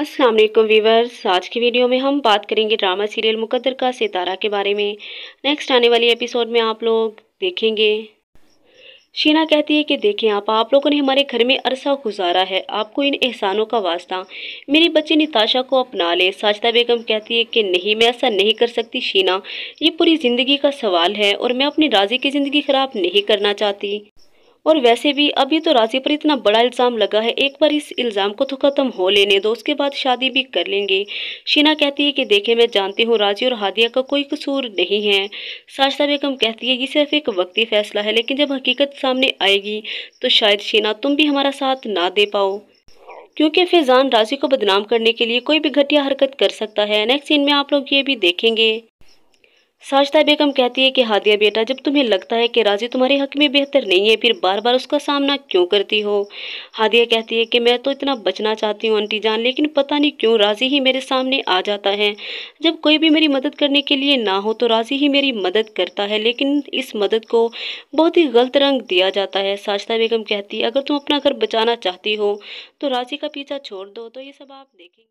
अस्सलाम वालेकुम वीवर्स आज की वीडियो में हम बात करेंगे ड्रामा सीरियल मुकद्दर का सितारा के बारे में नेक्स्ट आने वाली एपिसोड में आप लोग देखेंगे शीना कहती है कि देखें आप आप लोगों ने हमारे घर में अरसा गुजारा है आपको इन एहसानों का वास्ता मेरी बच्ची निताशा को अपना ले साजदा बेगम कहती है कि नहीं मैं ऐसा नहीं कर सकती शीना ये पूरी ज़िंदगी का सवाल है और मैं अपनी राजी की ज़िंदगी ख़राब नहीं करना चाहती और वैसे भी अभी तो राशि पर इतना बड़ा इल्ज़ाम लगा है एक बार इस इल्ज़ाम को तो ख़त्म हो लेने दो उसके बाद शादी भी कर लेंगे शीना कहती है कि देखे मैं जानती हूँ राजी और हादिया का कोई कसूर नहीं है साशा बेगम कहती है ये सिर्फ एक वक्ती फ़ैसला है लेकिन जब हकीकत सामने आएगी तो शायद शीना तुम भी हमारा साथ ना दे पाओ क्योंकि फैज़ान राजी को बदनाम करने के लिए कोई भी घटिया हरकत कर सकता है नेक्स्ट सीन में आप लोग ये भी देखेंगे साजदा बेगम कहती है कि हादिया बेटा जब तुम्हें लगता है कि राजी तुम्हारे हक में बेहतर नहीं है फिर बार बार उसका सामना क्यों करती हो हादिया कहती है कि मैं तो इतना बचना चाहती हूँ आंटी जान लेकिन पता नहीं क्यों राजी ही मेरे सामने आ जाता है जब कोई भी मेरी मदद करने के लिए ना हो तो राजी ही मेरी मदद करता है लेकिन इस मदद को बहुत ही गलत रंग दिया जाता है साजदा बेगम कहती है अगर तुम अपना घर बचाना चाहती हो तो राजी का पीछा छोड़ दो तो ये सब आप देखेंगे